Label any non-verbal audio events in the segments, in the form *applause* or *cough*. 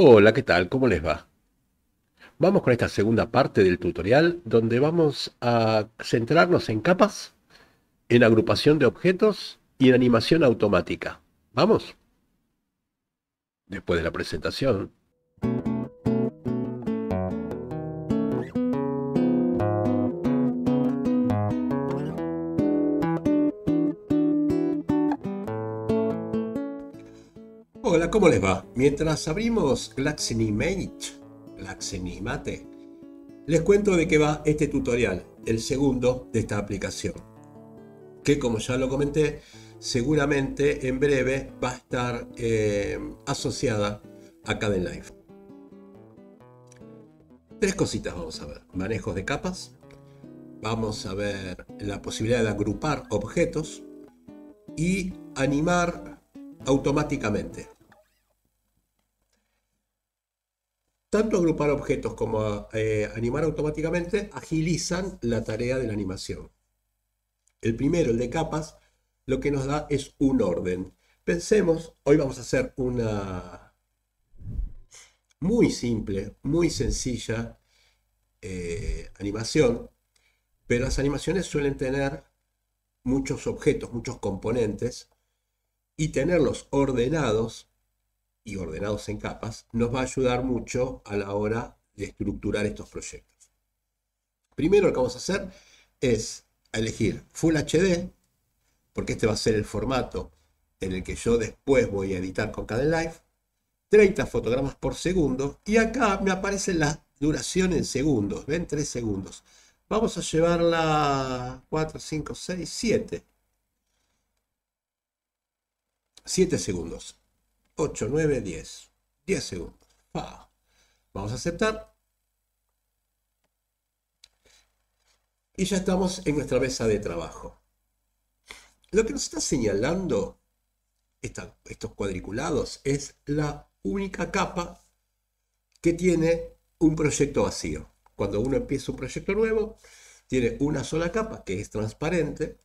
Hola, ¿qué tal? ¿Cómo les va? Vamos con esta segunda parte del tutorial donde vamos a centrarnos en capas, en agrupación de objetos y en animación automática. ¿Vamos? Después de la presentación, ¿Cómo les va? Mientras abrimos Glaxenimate, Glaxenimate, les cuento de qué va este tutorial, el segundo de esta aplicación, que como ya lo comenté, seguramente en breve va a estar eh, asociada a Life. Tres cositas vamos a ver. Manejos de capas. Vamos a ver la posibilidad de agrupar objetos y animar automáticamente. Tanto agrupar objetos como eh, animar automáticamente agilizan la tarea de la animación. El primero, el de capas, lo que nos da es un orden. Pensemos, hoy vamos a hacer una muy simple, muy sencilla eh, animación, pero las animaciones suelen tener muchos objetos, muchos componentes, y tenerlos ordenados y ordenados en capas, nos va a ayudar mucho a la hora de estructurar estos proyectos. Primero lo que vamos a hacer es elegir Full HD, porque este va a ser el formato en el que yo después voy a editar con Live 30 fotogramas por segundo, y acá me aparece la duración en segundos, ven 3 segundos. Vamos a llevarla 4, 5, 6, 7. 7 segundos. 8, 9, 10. 10 segundos. Ah. Vamos a aceptar. Y ya estamos en nuestra mesa de trabajo. Lo que nos está señalando estos cuadriculados es la única capa que tiene un proyecto vacío. Cuando uno empieza un proyecto nuevo, tiene una sola capa que es transparente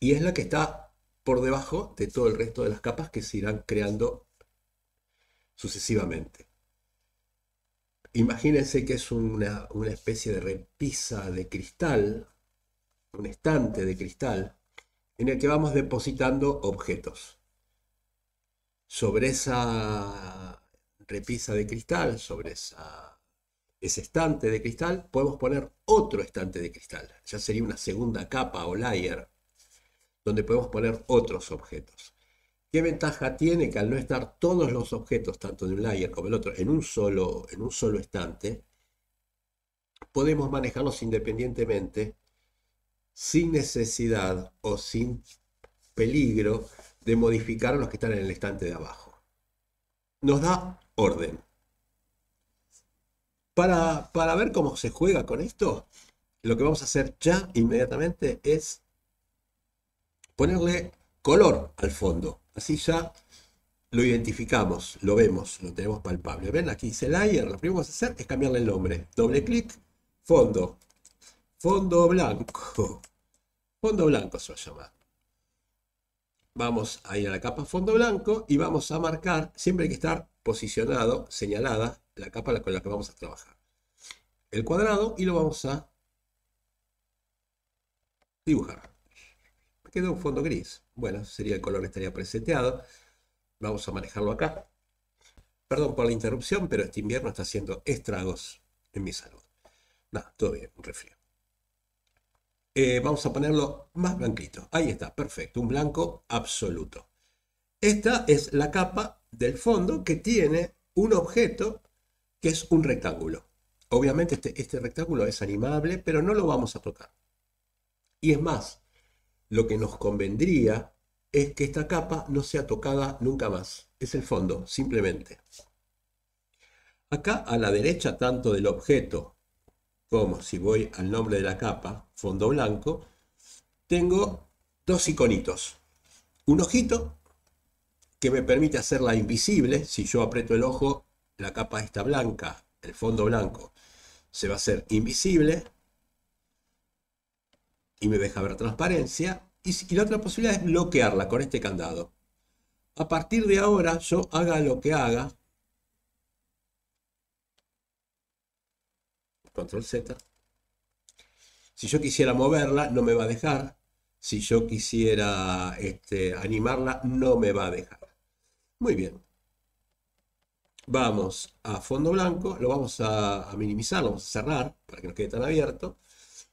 y es la que está por debajo de todo el resto de las capas que se irán creando sucesivamente. Imagínense que es una, especie de repisa de cristal, un estante de cristal, en el que vamos depositando objetos. Sobre esa repisa de cristal, sobre esa, ese estante de cristal, podemos poner otro estante de cristal. Ya sería una segunda capa o layer donde podemos poner otros objetos. ¿Qué ventaja tiene que al no estar todos los objetos, tanto de un layer como el otro, en un solo, en un solo estante, podemos manejarlos independientemente sin necesidad o sin peligro de modificar los que están en el estante de abajo. Nos da orden. para ver cómo se juega con esto, lo que vamos a hacer ya inmediatamente es ponerle color al fondo. Así ya lo identificamos, lo vemos, lo tenemos palpable. ¿Ven? Aquí dice layer, lo primero que vamos a hacer es cambiarle el nombre. Doble clic, fondo, fondo blanco. *laughs* Fondo blanco se va a llamar. Vamos a ir a la capa fondo blanco y vamos a marcar, siempre hay que estar posicionado, señalada, la capa con la que vamos a trabajar. El cuadrado y lo vamos a dibujar queda un fondo gris. Bueno, sería el color que estaría presenteado, Vamos a manejarlo acá. Perdón por la interrupción, pero este invierno está haciendo estragos en mi salud. Nada, todo bien, un eh, vamos a ponerlo más blanquito. Ahí está, perfecto, un blanco absoluto. Esta es la capa del fondo que tiene un objeto que es un rectángulo. Obviamente este, este rectángulo es animable, pero no lo vamos a tocar. Y es más, lo que nos convendría es que esta capa no sea tocada nunca más. Es el fondo, simplemente. Acá a la derecha tanto del objeto como si voy al nombre de la capa, fondo blanco, tengo dos iconitos. Un ojito que me permite hacerla invisible. Si yo aprieto el ojo, la capa está blanca, el fondo blanco se va a hacer invisible y me deja ver transparencia. Y, la otra posibilidad es bloquearla con este candado. A partir de ahora, yo haga lo que haga, control Z. Si yo quisiera moverla, no me va a dejar. Si yo quisiera este, animarla, no me va a dejar. Muy bien. Vamos a fondo blanco, lo vamos a, minimizar, lo vamos a cerrar para que no quede tan abierto.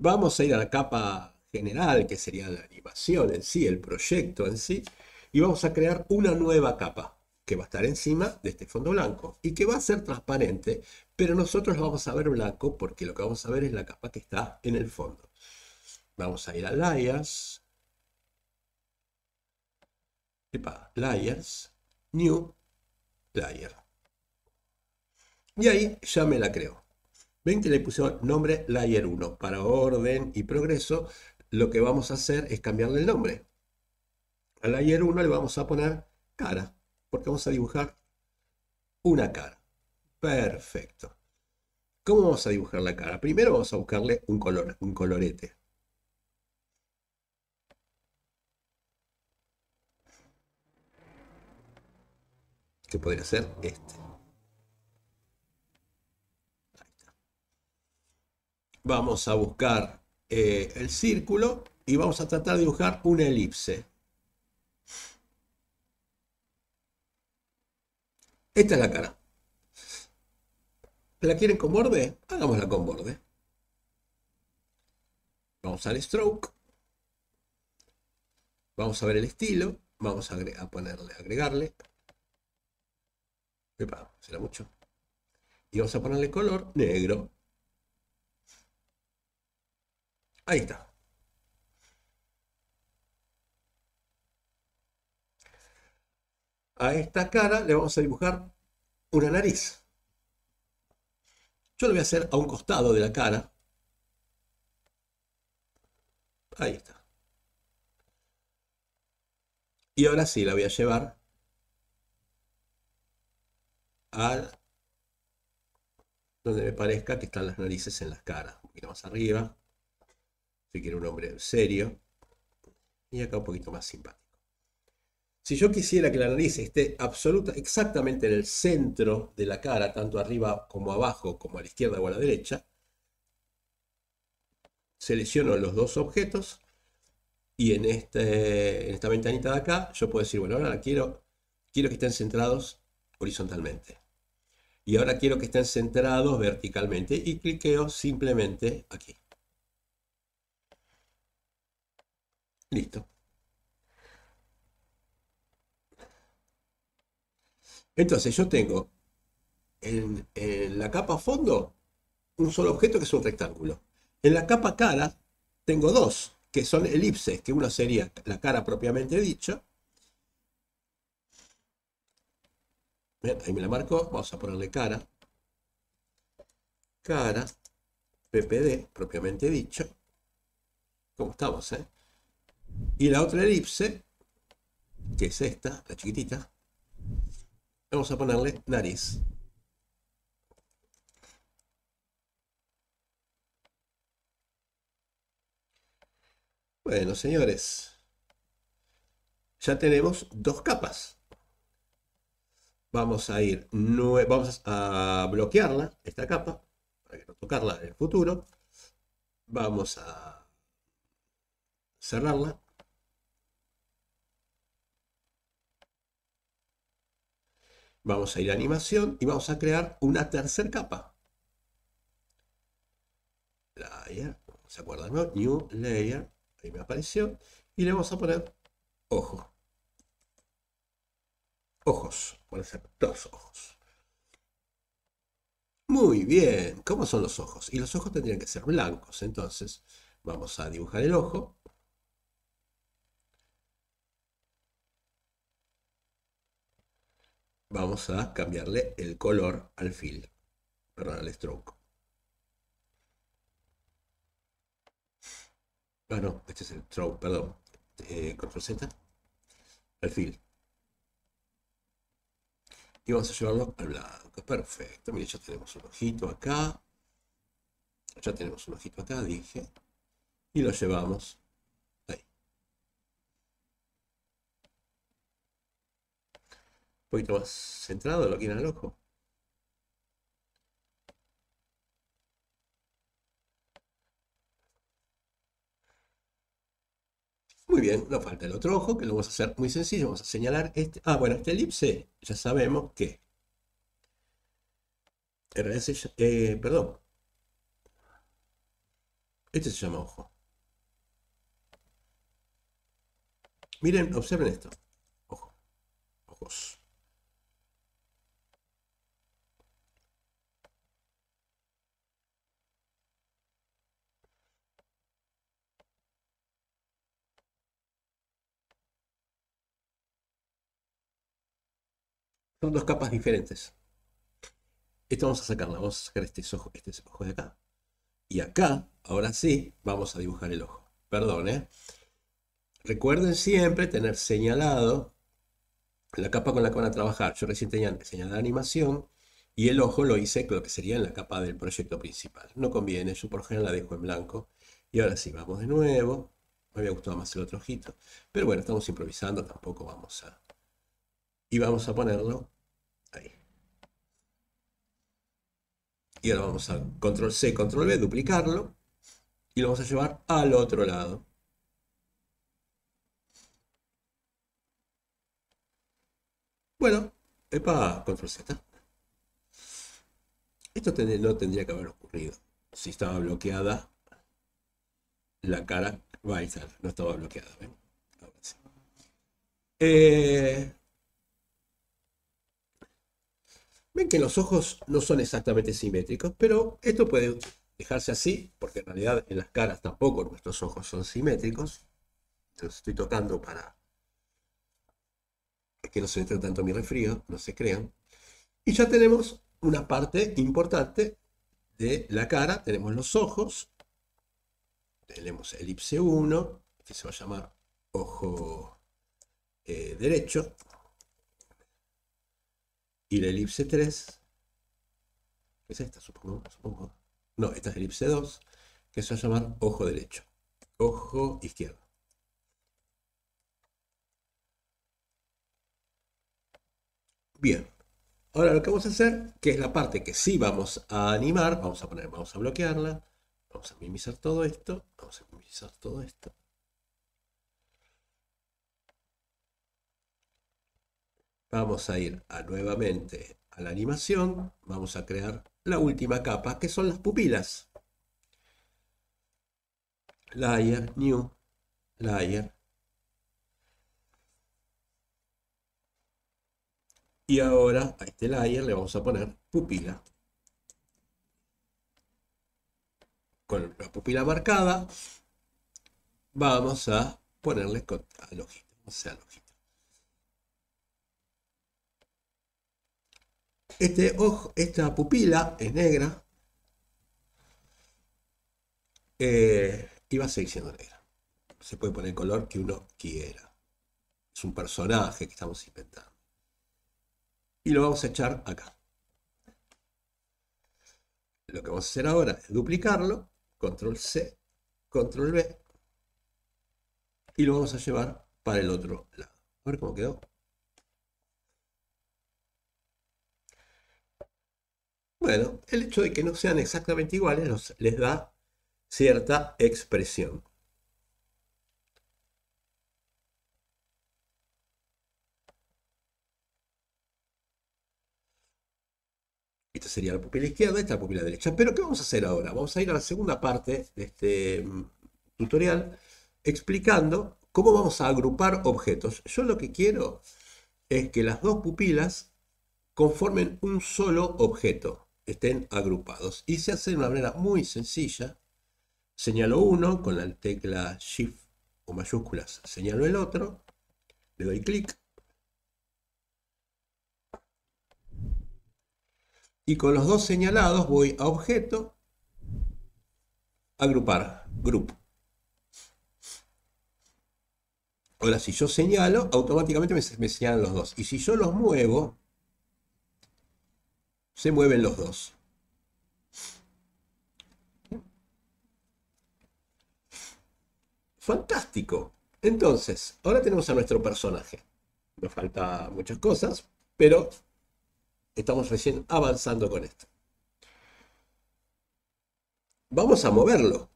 Vamos a ir a la capa general, que sería la animación en sí, el proyecto en sí, y vamos a crear una nueva capa que va a estar encima de este fondo blanco y que va a ser transparente, pero nosotros vamos a ver blanco porque lo que vamos a ver es la capa que está en el fondo. Vamos a ir a Layers, epa, Layers, New Layer. Y ahí ya me la creo ven que le puse nombre layer 1. Para orden y progreso, lo que vamos a hacer es cambiarle el nombre. a layer 1 le vamos a poner cara, porque vamos a dibujar una cara. Perfecto. ¿Cómo vamos a dibujar la cara? Primero vamos a buscarle un color, un colorete. Que podría ser este. vamos a buscar eh, el círculo y vamos a tratar de dibujar una elipse. Esta es la cara. ¿La quieren con borde? Hagámosla con borde. Vamos al stroke. Vamos a ver el estilo. Vamos a, ponerle, agregarle. será mucho. Y vamos a ponerle color negro. Ahí está. A esta cara le vamos a dibujar una nariz. Yo lo voy a hacer a un costado de la cara. Ahí está. Y ahora sí la voy a llevar a donde me parezca que están las narices en las caras. Un poquito más arriba. Si quiero un hombre serio. Y acá un poquito más simpático. Si yo quisiera que la nariz esté absoluta, exactamente en el centro de la cara, tanto arriba como abajo, como a la izquierda o a la derecha, selecciono los dos objetos y en, este, en esta ventanita de acá yo puedo decir, bueno, ahora quiero, quiero que estén centrados horizontalmente. Y ahora quiero que estén centrados verticalmente y cliqueo simplemente aquí. Listo. Entonces yo tengo en, la capa fondo un solo objeto que es un rectángulo. En la capa cara tengo dos, que son elipses, que una sería la cara propiamente dicha. ahí me la marco, vamos a ponerle cara. Cara, PPD, propiamente dicho. ¿Cómo estamos, eh? Y la otra elipse, que es esta, la chiquitita, vamos a ponerle nariz. Bueno, señores, ya tenemos dos capas. Vamos a ir, vamos a bloquearla, esta capa, para no tocarla en el futuro. Vamos a cerrarla. Vamos a ir a animación y vamos a crear una tercera capa. Layer, ¿se acuerdan? New Layer, ahí me apareció. Y le vamos a poner ojo. Ojos, van a ser dos ojos. Muy bien, ¿cómo son los ojos? Y los ojos tendrían que ser blancos, entonces vamos a dibujar el ojo. vamos a cambiarle el color al fill, perdón, al stroke. Ah, no, este es el stroke, perdón. Eh, control Z, al fill. Y vamos a llevarlo al blanco. Perfecto. Mire, ya tenemos un ojito acá. Ya tenemos un ojito acá, dije. Y lo llevamos poquito pues más centrado, lo que en el ojo. Muy bien, nos falta el otro ojo, que lo vamos a hacer muy sencillo. Vamos a señalar este. Ah, bueno, este elipse ya sabemos que. Eh, perdón. Este se llama ojo. Miren, observen esto. Ojo. Ojos. Son dos capas diferentes. Esto vamos a sacarla, vamos a sacar este, este ojo, de acá. Y acá, ahora sí, vamos a dibujar el ojo. Perdón, ¿eh? Recuerden siempre tener señalado la capa con la que van a trabajar. Yo recién tenía señalada animación y el ojo lo hice lo que sería en la capa del proyecto principal. No conviene, yo por ejemplo, la dejo en blanco. Y ahora sí, vamos de nuevo. Me había gustado más el otro ojito. Pero bueno, estamos improvisando, tampoco vamos a, y vamos a ponerlo ahí. Y ahora vamos a control C, control V, duplicarlo y lo vamos a llevar al otro lado. Bueno, epa, control Z. Esto no tendría que haber ocurrido. Si estaba bloqueada la cara, va a estar, no estaba bloqueada. eh, Ven que los ojos no son exactamente simétricos, pero esto puede dejarse así, porque en realidad en las caras tampoco nuestros ojos son simétricos. estoy tocando para que no se entre tanto mi refrío, no se crean. Y ya tenemos una parte importante de la cara, tenemos los ojos, tenemos elipse 1, que se va a llamar ojo eh, derecho, y la elipse 3, que es esta, supongo, No, esta es elipse 2, que se va a llamar ojo derecho, ojo izquierdo. Bien, ahora lo que vamos a hacer, que es la parte que sí vamos a animar, vamos a poner, vamos a bloquearla, vamos a minimizar todo esto, vamos a minimizar todo esto, Vamos a ir nuevamente a la animación, vamos a crear la última capa, que son las pupilas. Layer, New, Layer. Y ahora a este layer le vamos a poner pupila. Con la pupila marcada, vamos a ponerle con, o sea, Este ojo, esta pupila es negra. Eh, y va a seguir siendo negra. Se puede poner el color que uno quiera. Es un personaje que estamos inventando. Y lo vamos a echar acá. Lo que vamos a hacer ahora es duplicarlo. Control C, Control V Y lo vamos a llevar para el otro lado. A ver cómo quedó. Bueno, el hecho de que no sean exactamente iguales les da cierta expresión. Esta sería la pupila izquierda, esta la pupila derecha. Pero ¿qué vamos a hacer ahora? Vamos a ir a la segunda parte de este mm, tutorial explicando cómo vamos a agrupar objetos. Yo lo que quiero es que las dos pupilas conformen un solo objeto estén agrupados. Y se hace de una manera muy sencilla. Señalo uno con la tecla Shift o mayúsculas, señalo el otro, le doy clic. Y con los dos señalados voy a objeto, agrupar, grupo. Ahora, si yo señalo, automáticamente me, me señalan los dos. Y si yo los muevo, se mueven los dos. Fantástico. Entonces, ahora tenemos a nuestro personaje. Nos falta muchas cosas, pero estamos recién avanzando con esto. Vamos a moverlo.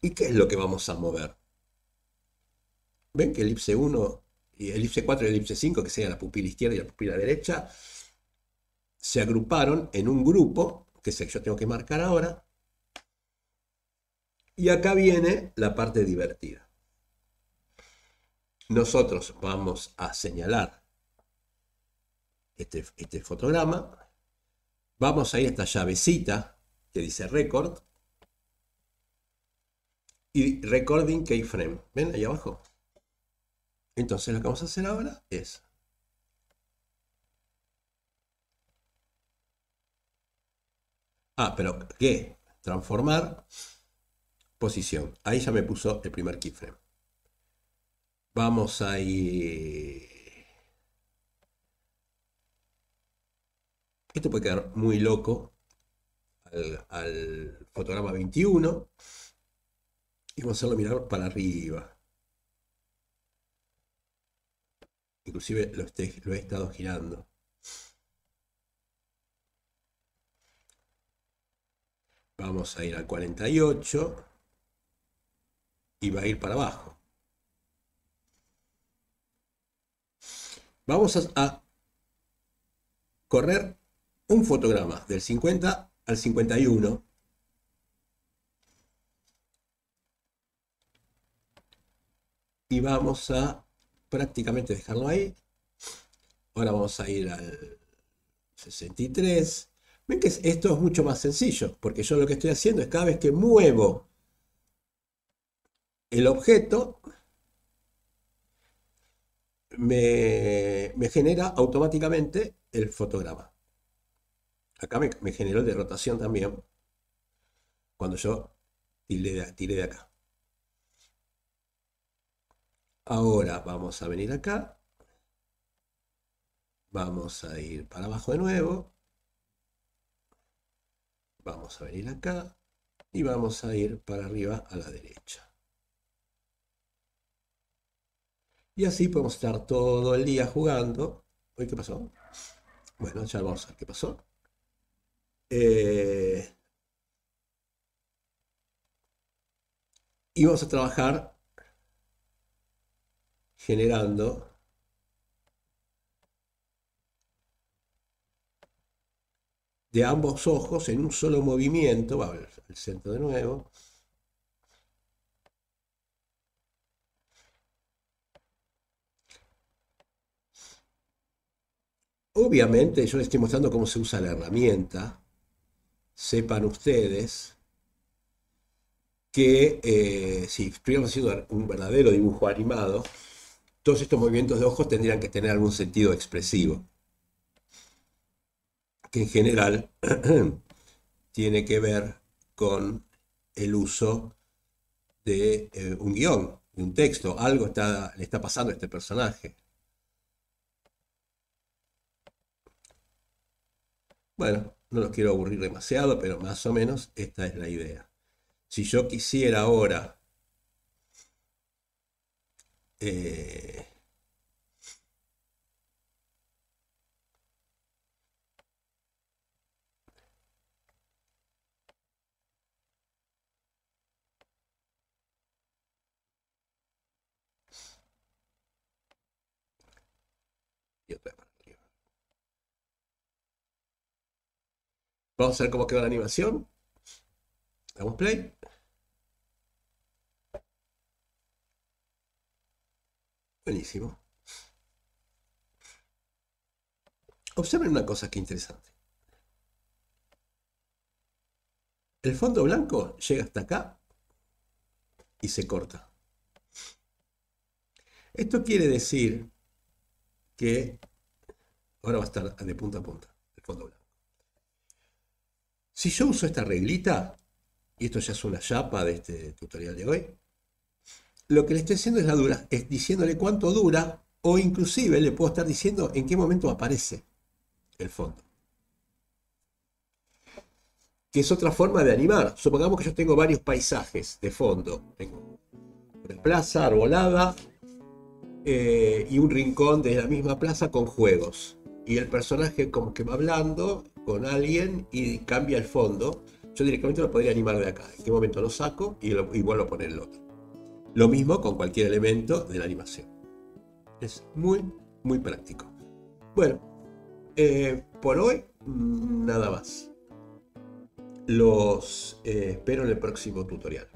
¿Y qué es lo que vamos a mover? Ven que elipse 1 y elipse 4 y elipse 5, que sea la pupila izquierda y la pupila derecha, se agruparon en un grupo, que es el que yo tengo que marcar ahora, y acá viene la parte divertida. Nosotros vamos a señalar este, este, fotograma, vamos a ir a esta llavecita que dice record, y recording keyframe. ¿Ven ahí abajo? Entonces lo que vamos a hacer ahora es Ah, pero ¿qué? Transformar posición. Ahí ya me puso el primer keyframe. Vamos a ir... Esto puede quedar muy loco al, fotograma 21. Y vamos a hacerlo mirar para arriba. Inclusive lo he estado girando. Vamos a ir al 48 y va a ir para abajo. Vamos a, correr un fotograma del 50 al 51. Y vamos a prácticamente dejarlo ahí. Ahora vamos a ir al 63 que esto es mucho más sencillo, porque yo lo que estoy haciendo es cada vez que muevo el objeto, me, genera automáticamente el fotograma. Acá me, generó de rotación también, cuando yo tiré de acá. Ahora vamos a venir acá. Vamos a ir para abajo de nuevo. Vamos a venir acá y vamos a ir para arriba a la derecha. Y así podemos estar todo el día jugando. qué pasó? Bueno, ya vamos a ver qué pasó. Eh, y vamos a trabajar generando de ambos ojos en un solo movimiento, va al centro de nuevo, Obviamente yo les estoy mostrando cómo se usa la herramienta. Sepan ustedes que eh, si estuviéramos haciendo un verdadero dibujo animado, todos estos movimientos de ojos tendrían que tener algún sentido expresivo que en general *clears throat* tiene que ver con el uso de eh, un guión, de un texto. Algo está, le está pasando a este personaje. Bueno, no los quiero aburrir demasiado, pero más o menos esta es la idea. Si yo quisiera ahora eh, Vamos a ver cómo quedó la animación. Damos play. Buenísimo. Observen una cosa que interesante. El fondo blanco llega hasta acá y se corta. Esto quiere decir que ahora va a estar de punta a punta el fondo blanco. Si yo uso esta reglita, y esto ya es una chapa de este tutorial de hoy, lo que le estoy haciendo es, la dura, es diciéndole cuánto dura o inclusive le puedo estar diciendo en qué momento aparece el fondo. Que es otra forma de animar. Supongamos que yo tengo varios paisajes de fondo. Tengo plaza arbolada eh, y un rincón de la misma plaza con juegos. Y el personaje como que va hablando con alguien y cambia el fondo, yo directamente lo podría animar de acá. En qué momento lo saco y, lo, vuelvo a poner el otro. Lo mismo con cualquier elemento de la animación. Es muy, muy práctico. Bueno, eh, por hoy mm, nada más. Los eh, espero en el próximo tutorial.